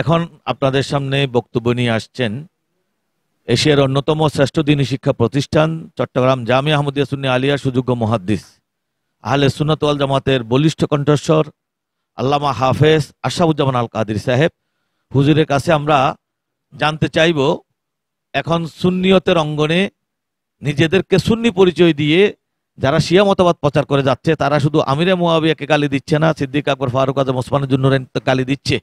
এখন আপনাদের সামনে বক্তব্য নিয়ে আসছেন এশিয়ার অন্যতম শ্রেষ্ঠ দিনী শিক্ষা প্রতিষ্ঠান চট্টগ্রাম জামি আহমদিয়া সুন্নি আলিয়া সুযোগ্য মহাদ্দিস আহলে সুনাতওয়াল জামাতের বলিষ্ঠ কণ্ঠস্বর আল্লামা হাফেজ আশাউজ্জামান আল কাদির সাহেব হুজুরের কাছে আমরা জানতে চাইব এখন সুন্নিয়তের অঙ্গনে নিজেদেরকে সুন্নি পরিচয় দিয়ে যারা শিয়া মতবাদ প্রচার করে যাচ্ছে তারা শুধু আমিরে মোয়াবিয়াকে গালি দিচ্ছে না সিদ্দিক আকবর ফারুক আজম ওসমানের জন্য গালি দিচ্ছে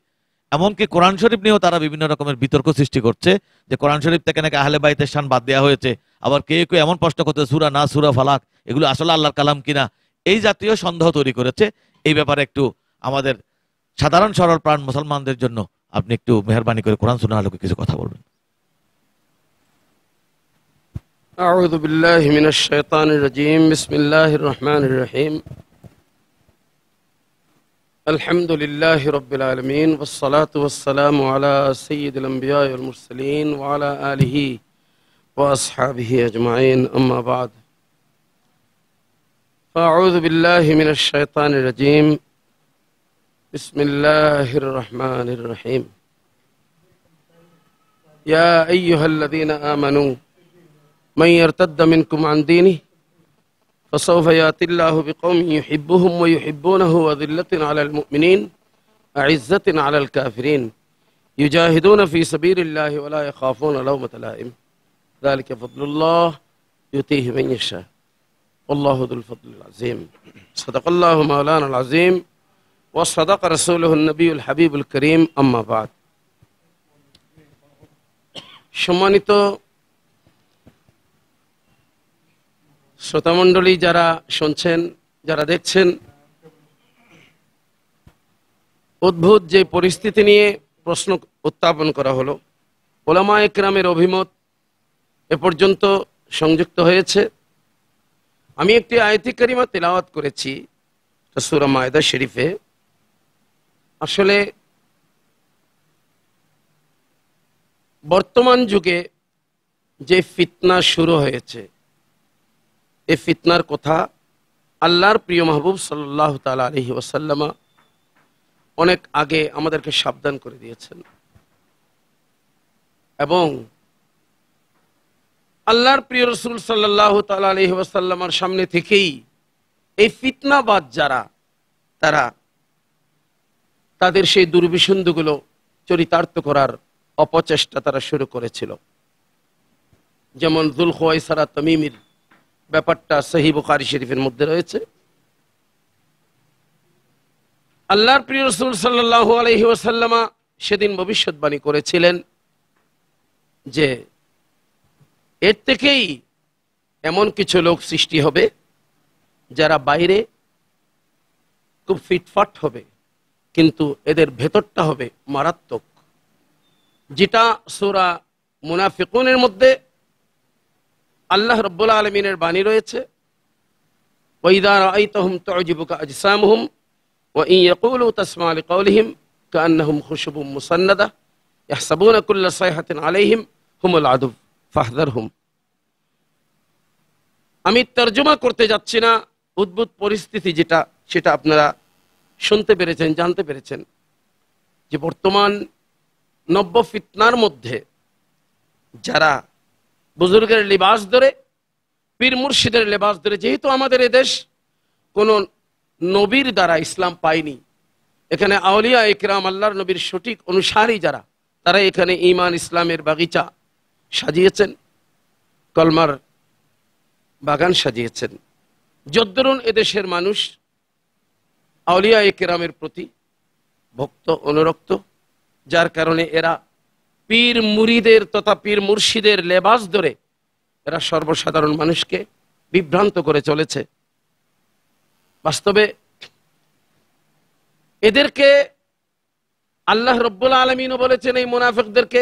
এমনকি কোরআন শরীফ নিয়েও তারা বিভিন্ন রকমের বিতর্ক সৃষ্টি করছে যে কোরআন শরীফ থেকে নাকি আহলে বাইতের শান বাদ দেওয়া হয়েছে আবার কে কেউ এমন প্রশ্ন করতে সুরা না সুরা ফালাক এগুলো আসলে আল্লাহর কালাম কিনা এই জাতীয় সন্দেহ তৈরি করেছে এই ব্যাপারে একটু আমাদের সাধারণ সরল প্রাণ মুসলমানদের জন্য আপনি একটু মেহরবানি করে কোরআন সুনা আলোকে কিছু কথা বলবেন أعوذ بالله من الشيطان الرجيم بسم الله الرحمن الرحيم الحمد لله رب العالمين والصلاة والسلام على سيد الأنبياء والمرسلين وعلى آله وأصحابه أجمعين أما بعد فأعوذ بالله من الشيطان الرجيم بسم الله الرحمن الرحيم يا أيها الذين آمنوا من يرتد منكم عن دينه فسوف ياتي الله بقوم يحبهم ويحبونه وذلة على المؤمنين أعزة على الكافرين يجاهدون في سبيل الله ولا يخافون لومة لائم ذلك فضل الله يؤتيه من يشاء والله ذو الفضل العظيم صدق الله مولانا العظيم وصدق رسوله النبي الحبيب الكريم أما بعد সম্মানিত শ্রোতামণ্ডলী যারা শুনছেন যারা দেখছেন অদ্ভুত যে পরিস্থিতি নিয়ে প্রশ্ন উত্থাপন করা হলো ওলামা একরামের অভিমত এ পর্যন্ত সংযুক্ত হয়েছে আমি একটি আয়তিকারিমা কারিমা তেলাওয়াত করেছি সুরা মায়দা শরীফে আসলে বর্তমান যুগে যে ফিতনা শুরু হয়েছে এ ফিতনার কথা আল্লাহর প্রিয় মাহবুব সাল্লাহ তাল আলহি ওসাল্লামা অনেক আগে আমাদেরকে সাবধান করে দিয়েছেন এবং আল্লাহর প্রিয় রসুল সাল্লাহ তাল আলহি ওসাল্লামার সামনে থেকেই এই ফিতনাবাদ যারা তারা তাদের সেই দুর্বিসন্ধগুলো চরিতার্থ করার অপচেষ্টা তারা শুরু করেছিল যেমন জুলখোয়াইসারা তমিমির ব্যাপারটা সহি বুখারি শরীফের মধ্যে রয়েছে আল্লাহর প্রিয় রসুল সাল্লাহ আলহি ওসাল্লামা সেদিন ভবিষ্যৎবাণী করেছিলেন যে এর থেকেই এমন কিছু লোক সৃষ্টি হবে যারা বাইরে খুব ফিটফাট হবে কিন্তু এদের ভেতরটা হবে মারাত্মক যেটা সোরা মুনাফিকুনের মধ্যে আল্লাহ রব্বুল্লা আলমিনের বাণী রয়েছে আমি তর্জমা করতে যাচ্ছি না উদ্ভুত পরিস্থিতি যেটা সেটা আপনারা শুনতে পেরেছেন জানতে পেরেছেন যে বর্তমান নব্য ফিতনার মধ্যে যারা বুজুর্গের লেবাস ধরে পীর মুর্শিদের লেবাস ধরে যেহেতু আমাদের এদেশ কোন নবীর দ্বারা ইসলাম পায়নি এখানে আউলিয়া একরাম আল্লাহর নবীর সঠিক অনুসারী যারা তারা এখানে ইমান ইসলামের বাগিচা সাজিয়েছেন কলমার বাগান সাজিয়েছেন যদ্দরুন এদেশের মানুষ আউলিয়া একরামের প্রতি ভক্ত অনুরক্ত যার কারণে এরা পীর মুরিদের তথা পীর মুর্শিদের লেবাস ধরে এরা সর্বসাধারণ মানুষকে বিভ্রান্ত করে চলেছে বাস্তবে এদেরকে আল্লাহ রব্বুল আলমিনও বলেছেন এই মুনাফেকদেরকে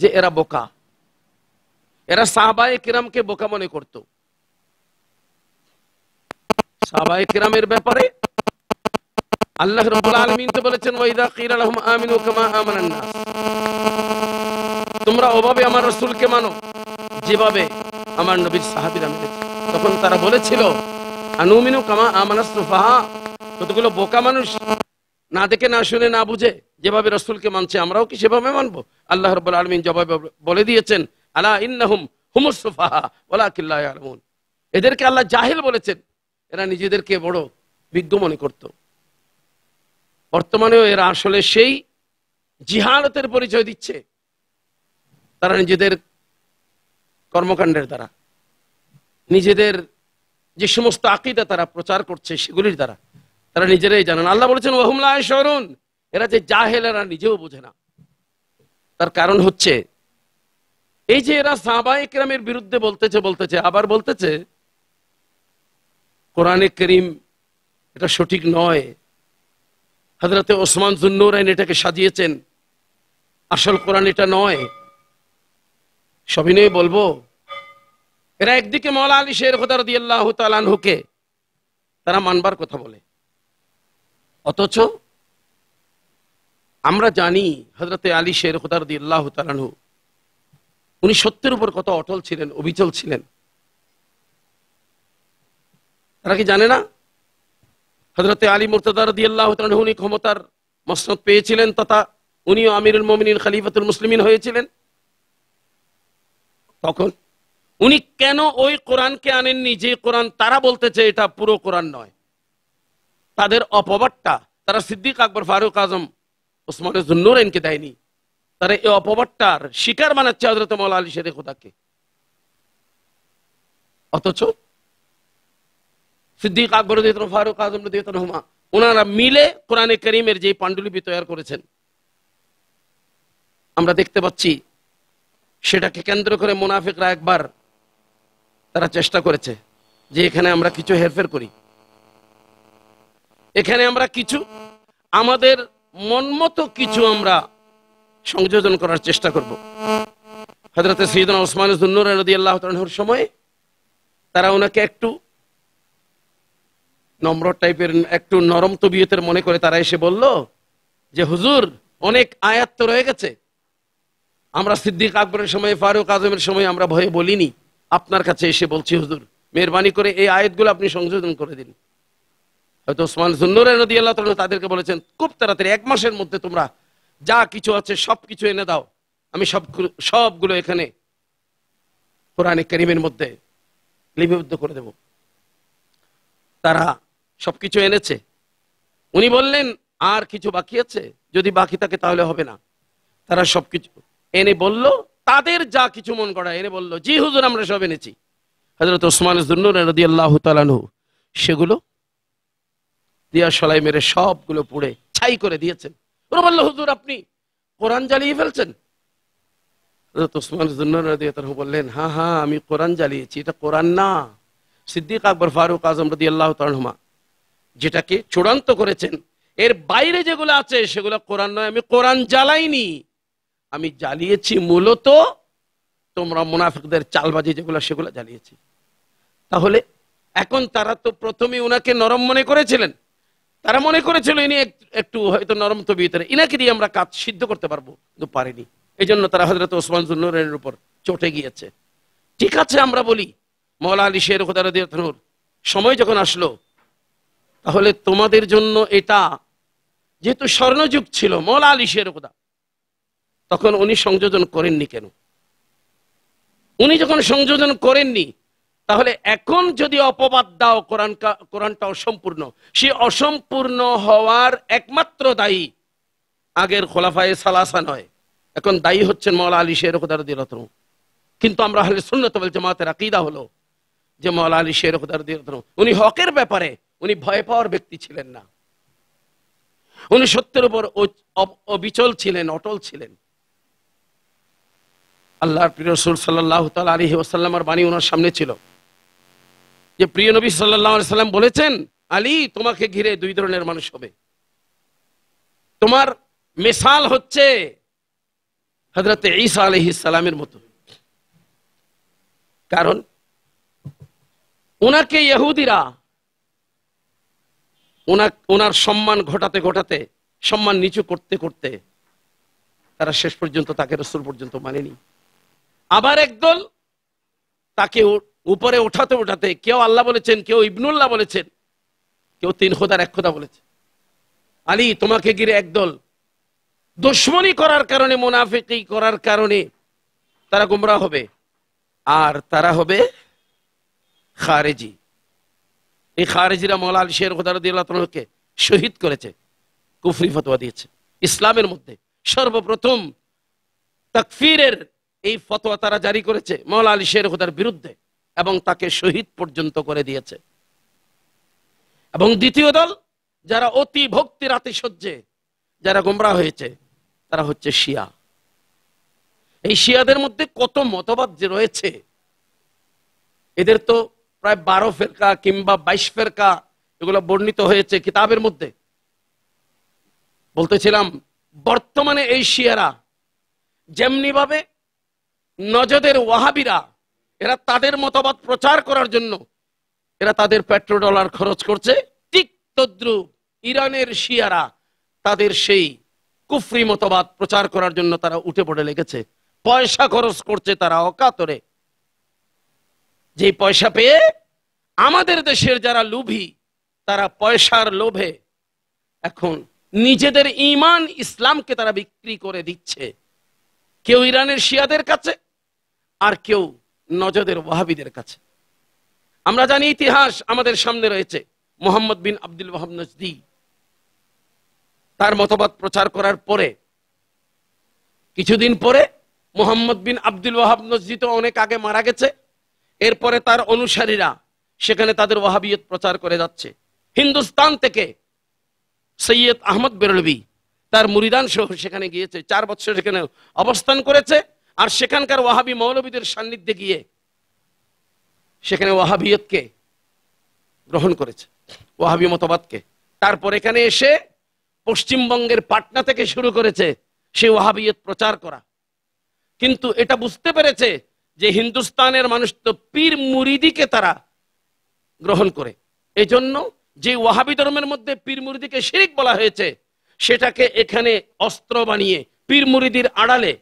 যে এরা বোকা এরা সাহবায় কিরামকে বোকা মনে করত সাহবায় কিরামের ব্যাপারে আল্লাহ রব্বুল আলমিন তো বলেছেন ওয়াইদা কিরাল আলহম আমিন কামা আমানান্নাস তোমরা ওভাবে আমার রসুলকে মানো যেভাবে আমার নবীর সাহাবিরা মেনেছে তখন তারা বলেছিল আনুমিনু কামা আমানাস কতগুলো বোকা মানুষ না দেখে না শুনে না বুঝে যেভাবে রসুলকে মানছে আমরাও কি সেভাবে মানবো আল্লাহ রব আলমিন জবাবে বলে দিয়েছেন আলা ইন্নাহুম হুমুসফাহা ওলা কিল্লা আলমুন এদেরকে আল্লাহ জাহেল বলেছেন এরা নিজেদেরকে বড় বিজ্ঞ মনে করত বর্তমানেও এরা আসলে সেই জিহালতের পরিচয় দিচ্ছে তারা নিজেদের কর্মকাণ্ডের দ্বারা নিজেদের যে সমস্ত আকিদা তারা প্রচার করছে সেগুলির দ্বারা তারা নিজেরাই জানেন আল্লাহ বলেছেন ওহুমলা শরুন এরা যে জাহেল এরা নিজেও বোঝে না তার কারণ হচ্ছে এই যে এরা সাবা একরামের বিরুদ্ধে বলতেছে বলতেছে আবার বলতেছে কোরআনে করিম এটা সঠিক নয় হাজরাতে ওসমান জুন্নুরাইন এটাকে সাজিয়েছেন আসল কোরআন এটা নয় সবিনয়ে বলবো এরা একদিকে মৌলা আলী শের খোদার দিয়ে তারা মানবার কথা বলে অথচ আমরা জানি হজরতে আলী শের খোদার দিয়াল্লাহ তালানহু উনি সত্যের উপর কত অটল ছিলেন অবিচল ছিলেন তারা কি জানে না হজরতে আলী মুরতাদার দি আল্লাহ উনি ক্ষমতার মসনত পেয়েছিলেন তথা উনিও আমিরুল মমিনিন খালিফাতুল মুসলিমিন হয়েছিলেন তখন উনি কেন ওই কোরআনকে আনেননি যে কোরআন তারা বলতেছে এটা পুরো কোরআন নয় তাদের অপবাদটা তারা সিদ্দিক আকবর ফারুক আজম ওসমানের দেয়নি তারা এই অপবাদটার শিকার বানাচ্ছে হজরত মৌলা আলী শেরে খোদাকে অথচ সিদ্দিক আকবর ফারুক আজম হুমা ওনারা মিলে কোরআনে করিমের যে পাণ্ডুলিপি তৈরি করেছেন আমরা দেখতে পাচ্ছি সেটাকে কেন্দ্র করে মোনাফিকরা একবার তারা চেষ্টা করেছে যে এখানে আমরা কিছু হেরফের করি এখানে আমরা কিছু আমাদের মনমতো কিছু আমরা সংযোজন করার চেষ্টা করব হজরত সৈদনা ওসমান জুন্নুর আলদি আল্লাহ সময়ে তারা ওনাকে একটু নম্র টাইপের একটু নরম তবিয়তের মনে করে তারা এসে বলল যে হুজুর অনেক আয়াত্ত রয়ে গেছে আমরা সিদ্দিক আকবরের সময় ফারুক আজমের সময় আমরা ভয়ে বলিনি আপনার কাছে এসে বলছি হুজুর মেহরবানি করে এই আয়াতগুলো আপনি সংশোধন করে দিন হয়তো ওসমান জুন্নুরের নদী আল্লাহ তাদেরকে বলেছেন খুব তাড়াতাড়ি এক মাসের মধ্যে তোমরা যা কিছু আছে সব কিছু এনে দাও আমি সব সবগুলো এখানে কোরআনে করিমের মধ্যে লিপিবদ্ধ করে দেব তারা সবকিছু এনেছে উনি বললেন আর কিছু বাকি আছে যদি বাকি থাকে তাহলে হবে না তারা সবকিছু এনে বলল তাদের যা কিছু মন করা এনে বলল জি হুজুর আমরা সব এনেছি হজরত ওসমান সেগুলো দিয়া সলাই মেরে সবগুলো পুড়ে ছাই করে দিয়েছেন ওরা বললো হুজুর আপনি কোরআন জ্বালিয়ে ফেলছেন বললেন হ্যাঁ হ্যাঁ আমি কোরআন জ্বালিয়েছি এটা কোরআন না সিদ্দিক আকবর ফারুক আজম রদি আল্লাহ তালহুমা যেটাকে চূড়ান্ত করেছেন এর বাইরে যেগুলো আছে সেগুলো কোরআন নয় আমি কোরআন জ্বালাইনি আমি জ্বালিয়েছি মূলত তোমরা মুনাফিকদের চালবাজি যেগুলো সেগুলো জ্বালিয়েছি তাহলে এখন তারা তো প্রথমে উনাকে নরম মনে করেছিলেন তারা মনে করেছিল ইনি একটু হয়তো নরম তো তবিয়তের ইনাকে দিয়ে আমরা কাজ সিদ্ধ করতে পারবো কিন্তু পারিনি এই জন্য তারা হজরত ওসমান জুন্নুরের উপর চটে গিয়েছে ঠিক আছে আমরা বলি মৌলা আলী শের খুদারুর সময় যখন আসলো তাহলে তোমাদের জন্য এটা যেহেতু স্বর্ণযুগ ছিল মৌলা আলী শের হুদা তখন উনি সংযোজন করেননি কেন উনি যখন সংযোজন করেননি তাহলে এখন যদি অপবাদ দাও কোরআন কোরআনটা অসম্পূর্ণ সে অসম্পূর্ণ হওয়ার একমাত্র দায়ী আগের খোলাফায় সালাসা নয় এখন দায়ী হচ্ছেন মৌলা আলী শের হুদার কিন্তু আমরা হলে বলছি জামাতের আকিদা হলো যে মৌলা আলী শের হুদার উনি হকের ব্যাপারে উনি ভয় পাওয়ার ব্যক্তি ছিলেন না উনি সত্যের উপর অবিচল ছিলেন অটল ছিলেন আল্লাহর প্রিয় রসুল সাল্লাহ তাল আলী ওসাল্লামার বাণী ওনার সামনে ছিল যে প্রিয় নবী সাল্লাহ সাল্লাম বলেছেন আলী তোমাকে ঘিরে দুই ধরনের মানুষ হবে তোমার মিসাল হচ্ছে হজরত ঈসা আলহি সালামের মতো কারণ ওনাকে ইহুদিরা ওনার সম্মান ঘটাতে ঘটাতে সম্মান নিচু করতে করতে তারা শেষ পর্যন্ত তাকে রসুল পর্যন্ত মানেনি আবার একদল তাকে উপরে উঠাতে উঠাতে কেউ আল্লাহ বলেছেন কেউ ইবনুল্লাহ বলেছেন কেউ তিন খোদার এক খোদা বলেছে আলী তোমাকে গিরে একদল দুশ্মনী করার কারণে মুনাফিকি করার কারণে তারা গুমরা হবে আর তারা হবে খারেজি এই খারেজিরা মৌলাল শের খোদারদুল্লাহকে শহীদ করেছে কুফরি ফতোয়া দিয়েছে ইসলামের মধ্যে সর্বপ্রথম তাকফিরের এই ফতোয়া তারা জারি করেছে মৌলা আলী শের হুদার বিরুদ্ধে এবং তাকে শহীদ পর্যন্ত করে দিয়েছে এবং দ্বিতীয় দল যারা অতি ভক্তি রাতে সহ্যে যারা গোমরা হয়েছে তারা হচ্ছে শিয়া এই শিয়াদের মধ্যে কত মতবাদ যে রয়েছে এদের তো প্রায় বারো ফেরকা কিংবা বাইশ ফেরকা এগুলো বর্ণিত হয়েছে কিতাবের মধ্যে বলতেছিলাম বর্তমানে এই শিয়ারা যেমনিভাবে নজদের ওয়াহাবিরা এরা তাদের মতবাদ প্রচার করার জন্য এরা তাদের পেট্রো ডলার খরচ করছে ঠিক তদ্রুপ ইরানের শিয়ারা তাদের সেই কুফরি মতবাদ প্রচার করার জন্য তারা উঠে পড়ে লেগেছে পয়সা খরচ করছে তারা অকাতরে যে পয়সা পেয়ে আমাদের দেশের যারা লোভী তারা পয়সার লোভে এখন নিজেদের ইমান ইসলামকে তারা বিক্রি করে দিচ্ছে কেউ ইরানের শিয়াদের কাছে আর কেউ নজদের ওয়াহাবিদের কাছে আমরা জানি ইতিহাস আমাদের সামনে রয়েছে মোহাম্মদ বিন আব্দুল ওয়াহাব নজদি তার মতবাদ প্রচার করার পরে কিছুদিন পরে মোহাম্মদ বিন আব্দুল ওয়াহাব নজদি তো অনেক আগে মারা গেছে এরপরে তার অনুসারীরা সেখানে তাদের ওয়াহাবিয়ত প্রচার করে যাচ্ছে হিন্দুস্তান থেকে সৈয়দ আহমদ বেরলবি তার মুরিদান সহ সেখানে গিয়েছে চার বছর সেখানে অবস্থান করেছে আর সেখানকার ওয়াহাবি মৌলবীদের সান্নিধ্যে গিয়ে সেখানে ওয়াহাবিয়তকে গ্রহণ করেছে ওয়াহাবি মতবাদকে তারপর এখানে এসে পশ্চিমবঙ্গের পাটনা থেকে শুরু করেছে সে ওয়াহাবিয়ত প্রচার করা কিন্তু এটা বুঝতে পেরেছে যে হিন্দুস্তানের মানুষ তো পীর মুরিদিকে তারা গ্রহণ করে এই জন্য যে ওয়াহাবি ধর্মের মধ্যে পীর মুরিদিকে শিরিক বলা হয়েছে সেটাকে এখানে অস্ত্র বানিয়ে পীর মুরিদির আড়ালে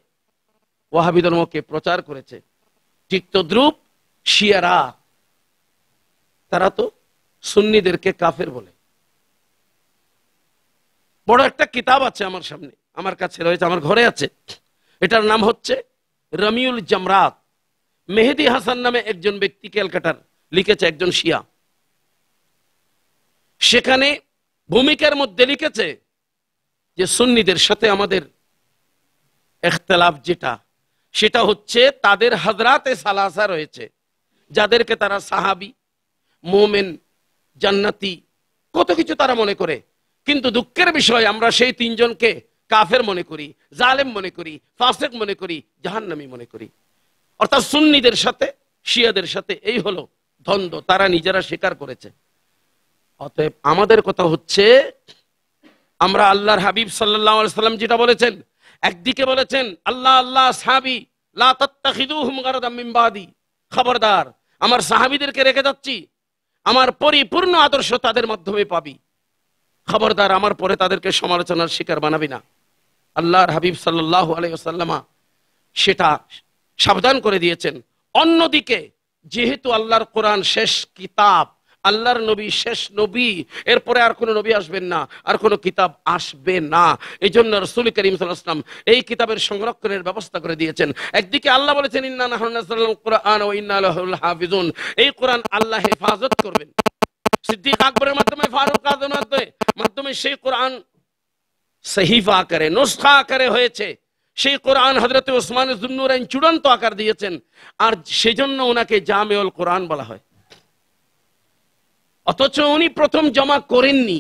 ওয়াহাবি ধর্মকে প্রচার করেছে চিত্তদ্রুপ শিয়ারা তারা তো সুন্নিদেরকে কাফের বলে বড় একটা কিতাব আছে আমার সামনে আমার কাছে রয়েছে আমার ঘরে আছে এটার নাম হচ্ছে রমিউল জামরাত মেহেদি হাসান নামে একজন ব্যক্তি ক্যালকাটার লিখেছে একজন শিয়া সেখানে ভূমিকার মধ্যে লিখেছে যে সুন্নিদের সাথে আমাদের এখতলাফ যেটা সেটা হচ্ছে তাদের হজরাতে সালাসা রয়েছে যাদেরকে তারা সাহাবি মোমেন জান্নাতি কত কিছু তারা মনে করে কিন্তু দুঃখের বিষয় আমরা সেই তিনজনকে কাফের মনে করি জালেম মনে করি ফাসেক মনে করি জাহান্নামি মনে করি অর্থাৎ সুন্নিদের সাথে শিয়াদের সাথে এই হলো দ্বন্দ্ব তারা নিজেরা স্বীকার করেছে অতএব আমাদের কথা হচ্ছে আমরা আল্লাহর হাবিব সাল্লাহ সাল্লাম যেটা বলেছেন একদিকে বলেছেন আল্লাহ আল্লাহ সাহাবি খবরদার আমার সাহাবিদেরকে রেখে যাচ্ছি আমার পরিপূর্ণ আদর্শ তাদের মাধ্যমে পাবি খবরদার আমার পরে তাদেরকে সমালোচনার শিকার বানাবি না আল্লাহর হাবিব সাল্লাহ আলাইসাল্লামা সেটা সাবধান করে দিয়েছেন অন্যদিকে যেহেতু আল্লাহর কোরআন শেষ কিতাব আল্লাহর নবী শেষ নবী এরপরে আর কোনো নবী আসবেন না আর কোনো কিতাব আসবে না এই জন্য রসুল করিম সাল্লাহাম এই কিতাবের সংরক্ষণের ব্যবস্থা করে দিয়েছেন একদিকে আল্লাহ বলেছেন ইন্নান ও ইন্না হাফিজুন এই কোরআন আল্লাহ হেফাজত করবেন সিদ্দিক আকবরের মাধ্যমে ফারুক মাধ্যমে সেই কোরআন সহিফা আকারে নুসখা আকারে হয়েছে সেই কোরআন হজরত ওসমান চূড়ান্ত আকার দিয়েছেন আর সেজন্য ওনাকে জামেউল কোরআন বলা হয় অথচ উনি প্রথম জমা করেননি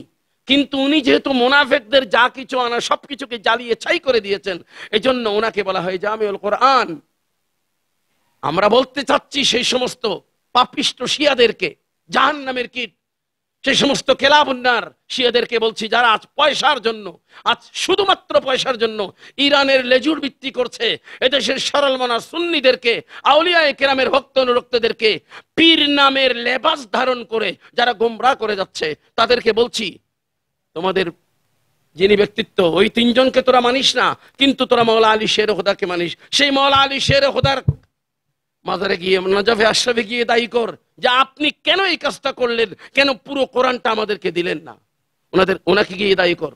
কিন্তু উনি যেহেতু মোনাফেকদের যা কিছু আনা সবকিছুকে জ্বালিয়ে ছাই করে দিয়েছেন এজন্য ওনাকে বলা হয় যে আমি ওল কোরআন আমরা বলতে চাচ্ছি সেই সমস্ত পাপিষ্ট শিয়াদেরকে জাহান নামের কীট সেই সমস্ত কেলাবন্যার শিয়াদেরকে বলছি যারা আজ পয়সার জন্য আজ শুধুমাত্র পয়সার জন্য ইরানের লেজুর ভিত্তি করছে এদেশের সরল মনা সুন্নিদেরকে আউলিয়ায় কেরামের ভক্ত অনুরক্তদেরকে পীর নামের লেবাস ধারণ করে যারা গোমরা করে যাচ্ছে তাদেরকে বলছি তোমাদের যিনি ব্যক্তিত্ব ওই তিনজনকে তোরা মানিস না কিন্তু তোরা মৌলা আলী শের হোদাকে মানিস সেই মৌলা আলী শের হোদার মাজারে গিয়ে নজাফে আশরাফে গিয়ে দায়ী কর যে আপনি কেন এই কাজটা করলেন কেন পুরো কোরআনটা আমাদেরকে দিলেন না ওনাদের ওনাকে গিয়ে দায়ী কর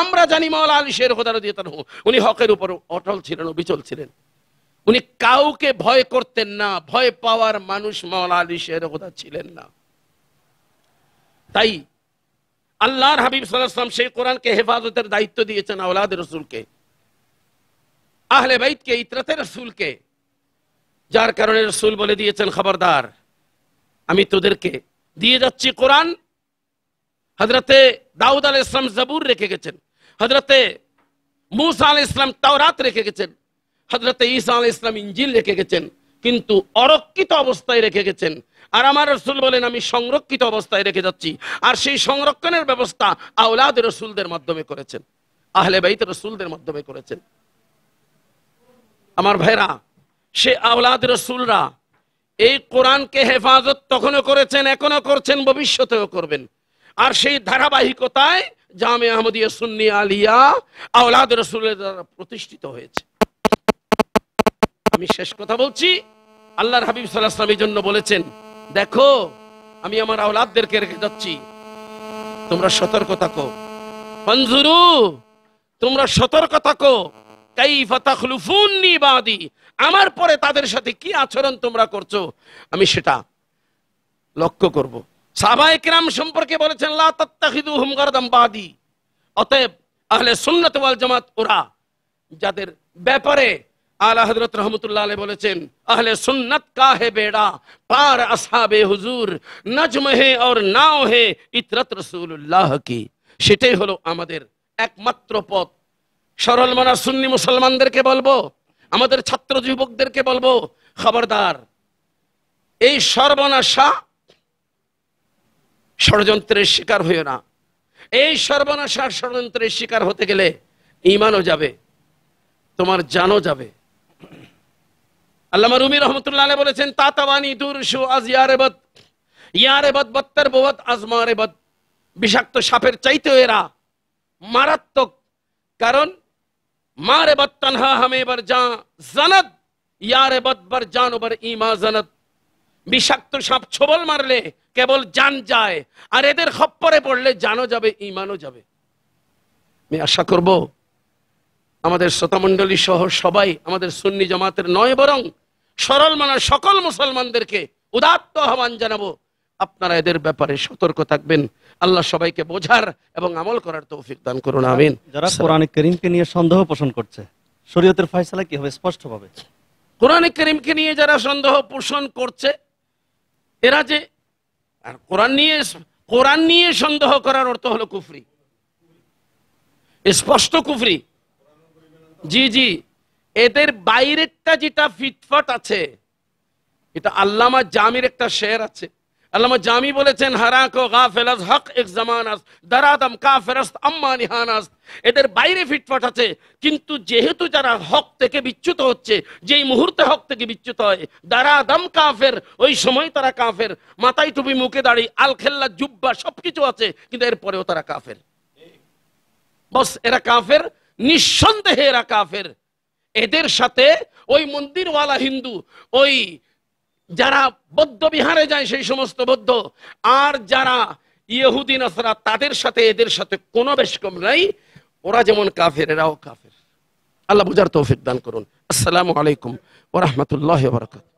আমরা জানি মাওলা আলী শের হোদার দিয়ে তার উনি হকের উপর অটল ছিলেন অবিচল ছিলেন উনি কাউকে ভয় করতেন না ভয় পাওয়ার মানুষ মাওলা আলী শের হোদা ছিলেন না তাই আল্লাহর হাবিব সাল্লাম সেই কোরআনকে হেফাজতের দায়িত্ব দিয়েছেন আওলাদ রসুলকে আহলে বাইতকে ইতরাতের রসুলকে যার কারণে রসুল বলে দিয়েছেন খবরদার আমি তোদেরকে দিয়ে যাচ্ছি কোরআন হজরতে দাউদ আল ইসলাম জবুর রেখে গেছেন হজরতে মুসা আল ইসলাম তাওরাত রেখে গেছেন হজরতে ঈসা আল ইসলাম ইঞ্জিল রেখে গেছেন কিন্তু অরক্ষিত অবস্থায় রেখে গেছেন আর আমার রসুল বলেন আমি সংরক্ষিত অবস্থায় রেখে যাচ্ছি আর সেই সংরক্ষণের ব্যবস্থা আউলাদ রসুলদের মাধ্যমে করেছেন আহলে বাইতে রসুলদের মাধ্যমে করেছেন আমার ভাইরা সে আওলাদ রসুলরা এই কোরআনকে হেফাজত তখনও করেছেন এখনো করছেন ভবিষ্যতেও করবেন আর সেই ধারাবাহিকতায় জামে আহমদিয়া সুন্নি আলিয়া আওলাদ রসুলের দ্বারা প্রতিষ্ঠিত হয়েছে আমি শেষ কথা বলছি আল্লাহর হাবিব সাল্লাহামের জন্য বলেছেন দেখো আমি আমার আওলাদদেরকে রেখে যাচ্ছি তোমরা সতর্ক থাকো মঞ্জুরু তোমরা সতর্ক থাকো কাইফা তাখলুফুন্নি বাদি আমার পরে তাদের সাথে কি আচরণ তোমরা করছো আমি সেটা লক্ষ্য করব। সাবা সম্পর্কে বলেছেন অতএব আহলে সুন্নত ওয়াল জামাত ওরা যাদের ব্যাপারে আলা হজরত রহমতুল্লাহ আলে বলেছেন আহলে সুন্নত কা হে বেড়া পার আসাবে হুজুর নজম হে ওর নাও হে ইতরত রসুল্লাহ কি সেটাই হলো আমাদের একমাত্র পথ সরল সুন্নি মুসলমানদেরকে বলবো আমাদের ছাত্র যুবকদেরকে বলবো খবরদার এই সর্বনাশা ষড়যন্ত্রের শিকার হইও না এই সর্বনাশা ষড়যন্ত্রের শিকার হতে গেলে ইমানও যাবে তোমার জানও যাবে আল্লামা রুমি রহমতুল্লাহ বলেছেন তাতাবানি দূর সু আজ ইয়ারেবত ইয়ারেবত বত্তার বত আজমারেবত বিষাক্ত সাপের চাইতেও এরা মারাত্মক কারণ मारे बद तनहा हमें बर जा জনদ ইয়ারে বদবার জানোবার ইমা জনদ বিষাক্ত সাপ ছোবল মারলে কেবল জান যায় আর এদের খপ্পরে পড়লে জানও যাবে ইমানও যাবে আমি আশা করব আমাদের শ্রোতামণ্ডলী সহ সবাই আমাদের সুন্নি জামাতের নয় বরং সরল মানার সকল মুসলমানদেরকে উদাত্ত আহ্বান জানাবো আপনারা এদের ব্যাপারে সতর্ক থাকবেন আল্লাহ সবাইকে বোঝার এবং আমল করার তৌফিক দান করুন আমিন যারা কোরআন করিমকে নিয়ে সন্দেহ পোষণ করছে শরীয়তের ফয়সালা কি হবে স্পষ্ট স্পষ্টভাবে কোরআন করিমকে নিয়ে যারা সন্দেহ পোষণ করছে এরা যে আর কোরআন নিয়ে কোরআন নিয়ে সন্দেহ করার অর্থ হলো কুফরি স্পষ্ট কুফরি জি জি এদের বাইরেরটা যেটা ফিটফট আছে এটা আল্লামা জামির একটা শেয়ার আছে আল্লামা জামি বলেছেন হারাকো গাফেলাস হক এক জামানাস আম্মা নিহানাস এদের বাইরে আছে কিন্তু যেহেতু যারা হক থেকে বিচ্যুত হচ্ছে যেই মুহূর্তে হক থেকে বিচ্যুত হয় কাফের ওই সময় তারা কাফের মাথায় টুপি মুখে দাঁড়ি আলখেল্লা জুব্বা সবকিছু আছে কিন্তু পরেও তারা কাফের বস এরা কাফের নিঃসন্দেহে এরা কাফের এদের সাথে ওই মন্দিরওয়ালা হিন্দু ওই যারা বৌদ্ধ বিহারে যায় সেই সমস্ত বৌদ্ধ আর যারা ইহুদিন আসরা তাদের সাথে এদের সাথে কোনো বেশ কম নাই ওরা যেমন কাফের এরাও কাফের আল্লাহ বুঝার তৌফিক দান করুন আসসালামু আলাইকুম ওরহমতুল্লাহ বরকাত